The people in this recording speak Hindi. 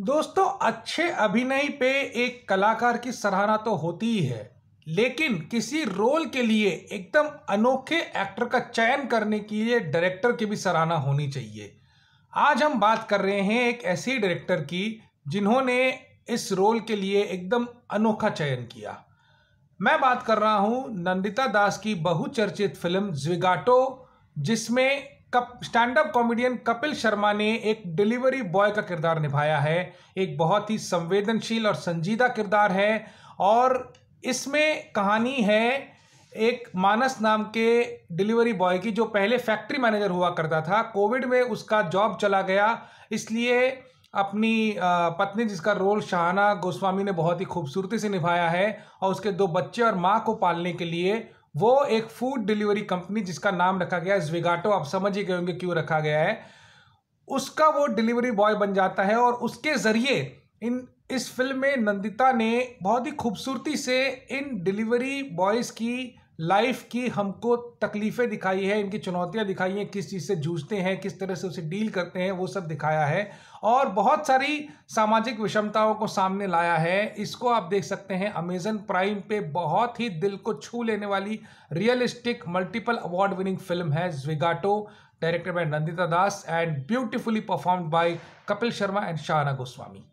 दोस्तों अच्छे अभिनय पे एक कलाकार की सराहना तो होती ही है लेकिन किसी रोल के लिए एकदम अनोखे एक्टर का चयन करने के लिए डायरेक्टर की भी सराहना होनी चाहिए आज हम बात कर रहे हैं एक ऐसी डायरेक्टर की जिन्होंने इस रोल के लिए एकदम अनोखा चयन किया मैं बात कर रहा हूं नंदिता दास की बहुचर्चित फिल्म ज्विगाटो जिसमें कप stand up comedian Kapil Sharma ने एक डिलीवरी बॉय का किरदार निभाया है एक बहुत ही संवेदनशील और संजीदा किरदार है और इसमें कहानी है एक मानस नाम के डिलीवरी बॉय की जो पहले फैक्ट्री मैनेजर हुआ करता था कोविड में उसका जॉब चला गया इसलिए अपनी पत्नी जिसका रोल शाहाना गोस्वामी ने बहुत ही खूबसूरती से निभाया है और उसके दो बच्चे और माँ को पालने के लिए वो एक फूड डिलीवरी कंपनी जिसका नाम रखा गया है जिगाटो आप समझ ही गए होंगे क्यों रखा गया है उसका वो डिलीवरी बॉय बन जाता है और उसके ज़रिए इन इस फिल्म में नंदिता ने बहुत ही खूबसूरती से इन डिलीवरी बॉयज़ की लाइफ की हमको तकलीफ़ें दिखाई है इनकी चुनौतियाँ दिखाई हैं किस चीज़ से जूझते हैं किस तरह से उसे डील करते हैं वो सब दिखाया है और बहुत सारी सामाजिक विषमताओं को सामने लाया है इसको आप देख सकते हैं अमेजन प्राइम पे बहुत ही दिल को छू लेने वाली realistic multiple award winning film है Zwigato director by Nandita Das and beautifully performed by Kapil Sharma and Shahana Goswami